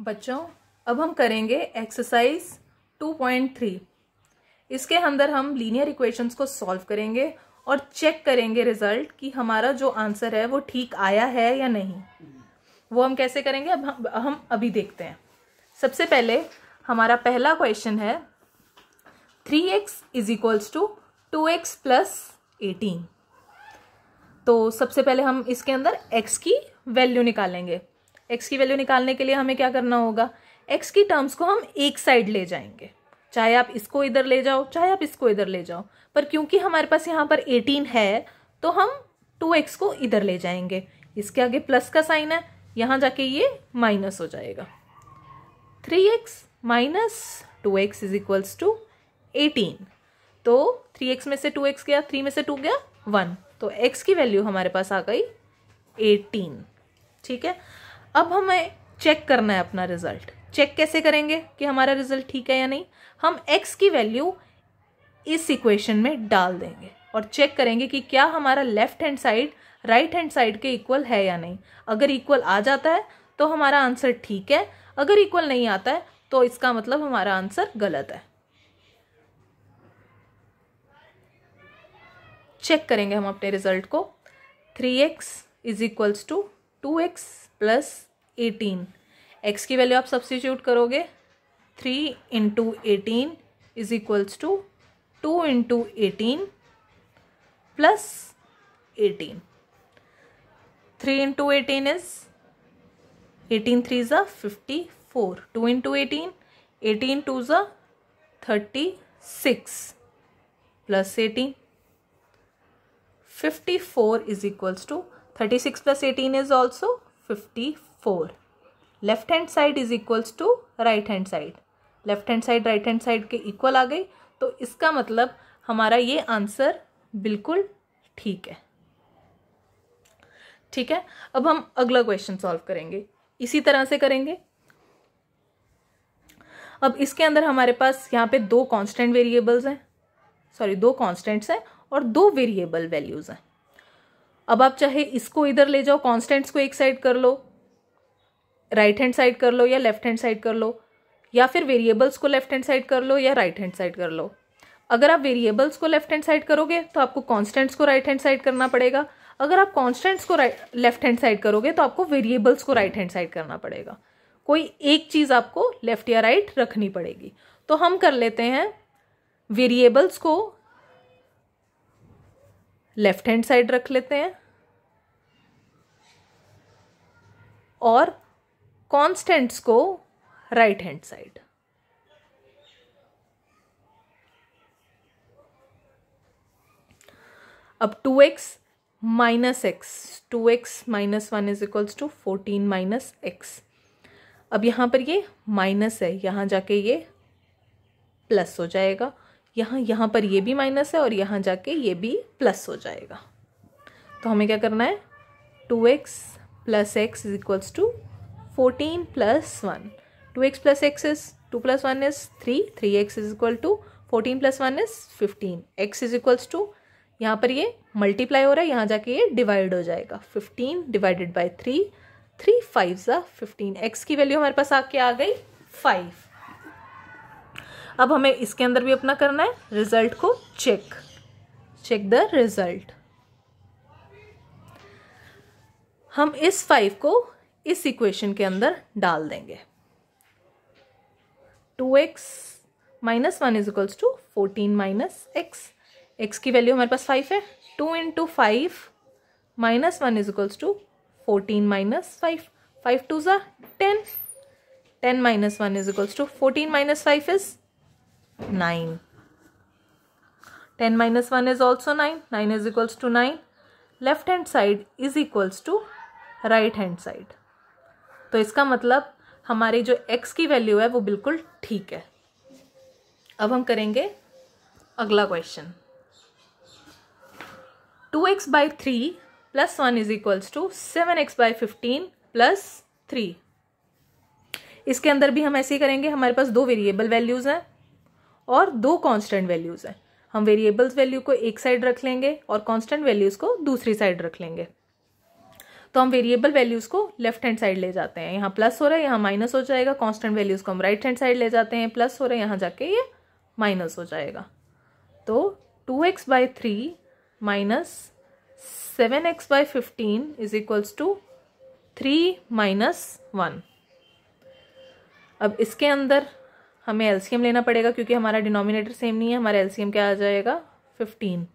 बच्चों अब हम करेंगे एक्सरसाइज 2.3 इसके अंदर हम लीनियर इक्वेशंस को सॉल्व करेंगे और चेक करेंगे रिजल्ट कि हमारा जो आंसर है वो ठीक आया है या नहीं वो हम कैसे करेंगे अब हम, हम अभी देखते हैं सबसे पहले हमारा पहला क्वेश्चन है three X is equals to two X plus eighteen तो सबसे पहले हम इसके अंदर एक्स की वैल्यू निकालेंगे एक्स की वैल्यू निकालने के लिए हमें क्या करना होगा एक्स की टर्म्स को हम एक साइड ले जाएंगे चाहे आप इसको इधर ले जाओ चाहे आप इसको इधर ले जाओ पर क्योंकि हमारे पास यहाँ पर एटीन है तो हम टू एक्स को इधर ले जाएंगे इसके आगे प्लस का साइन है यहाँ जाके ये माइनस हो जाएगा three X minus two X is equals to eighteen तो थ्री एक्स में से टू एक्स गया थ्री में से टू गया वन तो एक्स की वैल्यू हमारे पास आ गई एटीन ठीक है अब हमें चेक करना है अपना रिजल्ट चेक कैसे करेंगे कि हमारा रिजल्ट ठीक है या नहीं हम एक्स की वैल्यू इस इक्वेशन में डाल देंगे और चेक करेंगे कि क्या हमारा left hand side right hand side के इक्वल है या नहीं अगर इक्वल आ जाता है तो हमारा आंसर ठीक है अगर इक्वल नहीं आता है तो इसका मतलब हमारा आंसर गलत है चेक करेंगे हम अपने रिजल्ट को three X is equals to two X plus eighteen X की वैल्यू आप सब्सिट्यूट करोगे three into eighteen is equals to two into eighteen plus eighteen three into eighteen is eighteen three ज fifty four two into eighteen eighteen two ज़ा thirty six plus eighteen fifty four is equals to thirty six plus eighteen is also 54 left hand side is equals to right hand side left hand side right hand side के equal आ गई तो इसका मतलब हमारा ये answer बिल्कुल ठीक है ठीक है अब हम अगला क्वेश्चन सॉल्व करेंगे इसी तरह से करेंगे अब इसके अंदर हमारे पास यहाँ पे दो कांस्टेंट वेरिएबल्स हैं सॉरी दो कांस्टेंट्स हैं और दो वेरिएबल वैल्यूज़ हैं अब आप चाहे इसको इधर ले जाओ कॉन्स्टेंट्स को एक साइड कर लो राइट हैंड साइड कर लो या लेफ्ट हैंड साइड कर लो या फिर वेरिएबल्स को लेफ्ट हैंड साइड कर लो या राइट हैंड साइड कर लो अगर आप वेरिएबल्स को लेफ्ट हैंड साइड करोगे तो आपको कॉन्स्टेंट्स को राइट हैंड साइड करना पड़ेगा अगर आप कॉन्स्टेंट्स को लेफ्ट हैंड साइड करोगे तो आपको वेरिएबल्स को राइट हैंड साइड करना पड़ेगा कोई एक चीज़ आपको लेफ्ट या राइट रखनी पड़ेगी तो हम कर लेते हैं वेरिएबल्स को लेफ्ट हैंड साइड रख लेते हैं और कांस्टेंट्स को राइट हैंड साइड अब two X minus X two X minus one is equals to fourteen minus X अब यहां पर ये माइनस है यहां जाके ये प्लस हो जाएगा यहाँ यहाँ पर ये भी माइनस है और यहाँ जाके ये भी प्लस हो जाएगा तो हमें क्या करना है two X plus X is equals to fourteen plus one two X plus X is two plus one is three three X is equal to fourteen plus one is fifteen X is equals to यहाँ पर ये multiply हो रहा है यहाँ जाके ये divide हो जाएगा fifteen divided by three three five ज़ा फिफ्टीन एक्स की वैल्यू हमारे पास आके आ गई फाइव अब हमें इसके अंदर भी अपना करना है रिजल्ट को चेक चेक द रिजल्ट हम इस फाइव को इस इक्वेशन के अंदर डाल देंगे two X minus one is equals to fourteen minus X X की वैल्यू हमारे पास फाइव है two into five minus one is equals to fourteen minus five five two ज़ा ten ten minus one is equals to fourteen minus five is 9. Ten minus one is also nine nine is equals to nine Left hand side is equals to right hand side. तो इसका मतलब हमारी जो x की value है वो बिल्कुल ठीक है अब हम करेंगे अगला question two X by three plus one is equals to seven X by fifteen plus three इसके अंदर भी हम ऐसे ही करेंगे हमारे पास दो वेरिएबल वैल्यूज़ हैं और दो कांस्टेंट वैल्यूज़ हैं हम वेरिएबल्स वैल्यू को एक साइड रख लेंगे और कांस्टेंट वैल्यूज़ को दूसरी साइड रख लेंगे तो हम वेरिएबल वैल्यूज़ को लेफ्ट हैंड साइड ले जाते हैं यहाँ प्लस हो रहा है यहाँ माइनस हो जाएगा कांस्टेंट वैल्यूज़ को हम राइट हैंड साइड ले जाते हैं प्लस हो रहा है यहाँ जाके ये माइनस हो जाएगा तो two X by three minus seven X by fifteen is equals to three minus one अब इसके अंदर हमें एलसीएम लेना पड़ेगा क्योंकि हमारा डिनोमिनेटर सेम नहीं है हमारा एलसीएम क्या आ जाएगा फिफ्टीन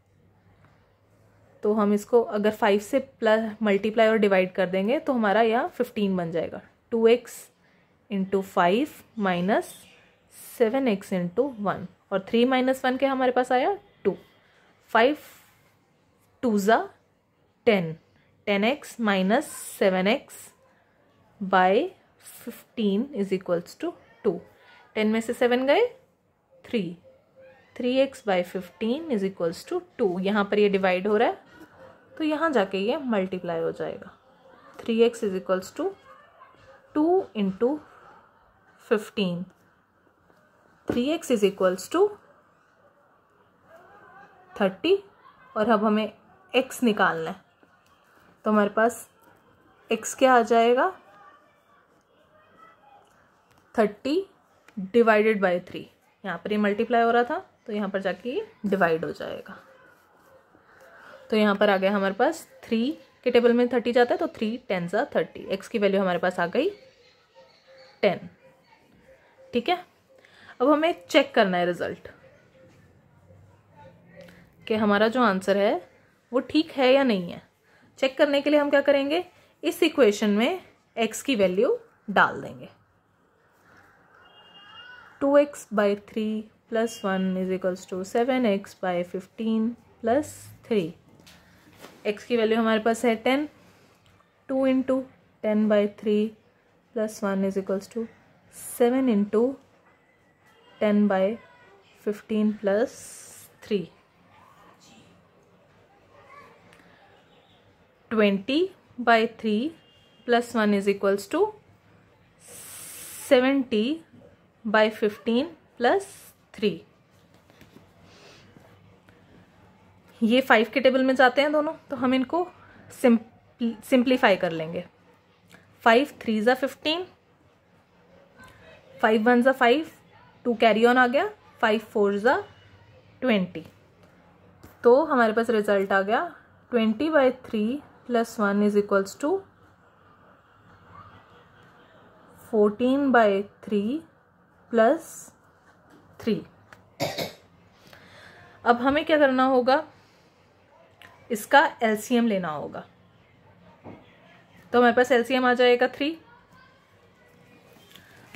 तो हम इसको अगर फाइव से प्लस मल्टीप्लाई और डिवाइड कर देंगे तो हमारा यह फिफ्टीन बन जाएगा two X into five minus seven X into one और थ्री माइनस वन क्या हमारे पास आया टू फाइव टू ज़ा ten ten X minus seven X by fifteen is equals to two ten में से सेवन गए three three X by fifteen is equals to two यहाँ पर ये डिवाइड हो रहा है तो यहाँ जाके ये मल्टीप्लाई हो जाएगा three X is equals to two into fifteen three X is equals to thirty और अब हमें एक्स निकालना है तो हमारे पास एक्स क्या आ जाएगा थर्टी डिवाइडेड बाय थ्री यहाँ पर ये मल्टीप्लाई हो रहा था तो यहाँ पर जाके डिवाइड हो जाएगा तो यहाँ पर आ गया हमारे पास थ्री के टेबल में थर्टी जाता है तो थ्री टेन सा थर्टी एक्स की वैल्यू हमारे पास आ गई टेन ठीक है अब हमें चेक करना है रिजल्ट कि हमारा जो आंसर है वो ठीक है या नहीं है चेक करने के लिए हम क्या करेंगे इस इक्वेशन में एक्स की वैल्यू डाल देंगे two X by three plus one is equals to seven X by fifteen plus three X की वैल्यू हमारे पास है ten two into ten by three plus one is equals to seven into ten by fifteen plus three twenty by three plus one is equals to seventy by 15 plus three ये five के table में जाते हैं दोनों तो हम इनको simplify कर लेंगे फाइव थ्री ज़ा फिफ्टीन फाइव वन ज़ा फाइव टू कैरी ऑन आ गया फाइव फोर ज़ा ट्वेंटी तो हमारे पास रिजल्ट आ गया twenty by three plus one is equals to fourteen by three plus three अब हमें क्या करना होगा इसका एलसीएम लेना होगा तो हमारे पास एलसीएम आ जाएगा थ्री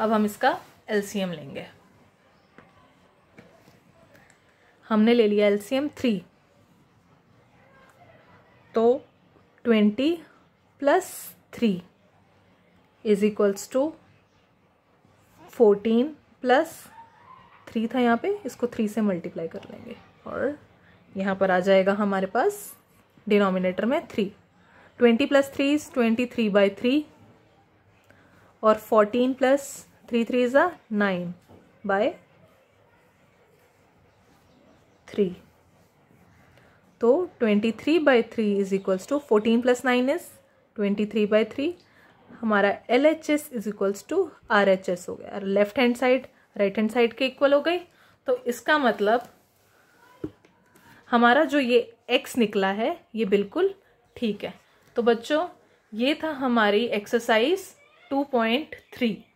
अब हम इसका एलसीएम लेंगे हमने ले लिया एलसीएम थ्री तो twenty plus three is equals to fourteen plus three था यहाँ पे इसको थ्री से मल्टीप्लाई कर लेंगे और यहाँ पर आ जाएगा हमारे पास डिनोमिनेटर में three twenty plus three is twenty three by three और fourteen plus three three is ah nine by three तो twenty three by three is equals to fourteen plus nine is twenty three by three हमारा L H S is equals to R H S हो गया left hand side right hand side के equal हो गई तो इसका मतलब हमारा जो ये एक्स निकला है ये बिल्कुल ठीक है तो बच्चों ये था हमारी एक्सरसाइज 2.3